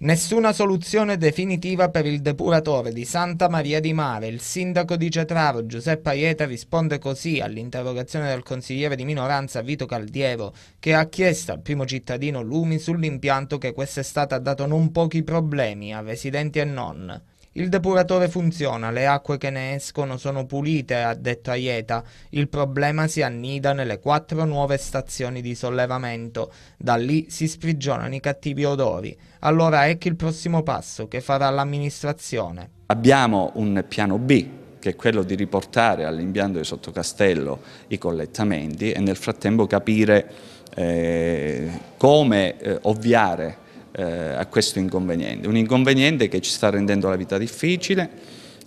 Nessuna soluzione definitiva per il depuratore di Santa Maria di Mare. Il sindaco di Cetraro, Giuseppe Aieta, risponde così all'interrogazione del consigliere di minoranza Vito Caldiero, che ha chiesto al primo cittadino Lumi sull'impianto che quest'estate ha dato non pochi problemi a residenti e non. Il depuratore funziona, le acque che ne escono sono pulite, ha detto Aieta. Il problema si annida nelle quattro nuove stazioni di sollevamento. Da lì si sprigionano i cattivi odori. Allora ecco il prossimo passo che farà l'amministrazione. Abbiamo un piano B che è quello di riportare all'impianto di Sottocastello i collettamenti e nel frattempo capire eh, come eh, ovviare eh, a questo inconveniente. Un inconveniente che ci sta rendendo la vita difficile,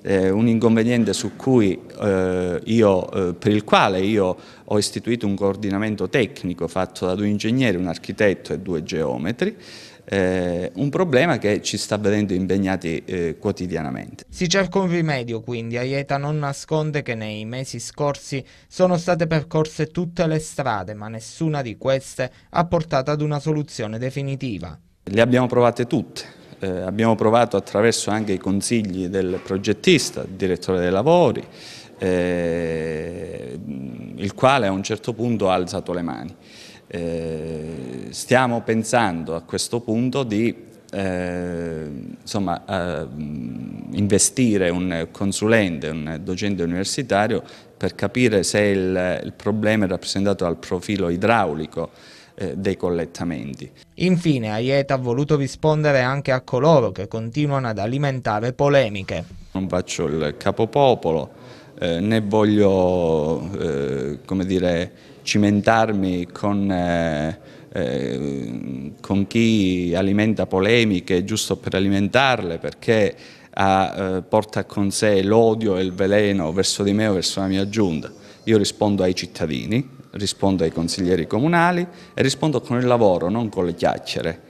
eh, un inconveniente cui, eh, io, per il quale io ho istituito un coordinamento tecnico fatto da due ingegneri, un architetto e due geometri, eh, un problema che ci sta vedendo impegnati eh, quotidianamente. Si cerca un rimedio quindi, Aieta non nasconde che nei mesi scorsi sono state percorse tutte le strade ma nessuna di queste ha portato ad una soluzione definitiva. Le abbiamo provate tutte. Eh, abbiamo provato attraverso anche i consigli del progettista, del direttore dei lavori, eh, il quale a un certo punto ha alzato le mani. Eh, stiamo pensando a questo punto di eh, insomma, eh, investire un consulente, un docente universitario per capire se il, il problema è rappresentato dal profilo idraulico eh, dei collettamenti. Infine Aieta ha voluto rispondere anche a coloro che continuano ad alimentare polemiche. Non faccio il capopopolo, eh, né voglio eh, come dire, cimentarmi con... Eh, eh con chi alimenta polemiche giusto per alimentarle perché a, eh, porta con sé l'odio e il veleno verso di me o verso la mia giunta. Io rispondo ai cittadini, rispondo ai consiglieri comunali e rispondo con il lavoro, non con le chiacchiere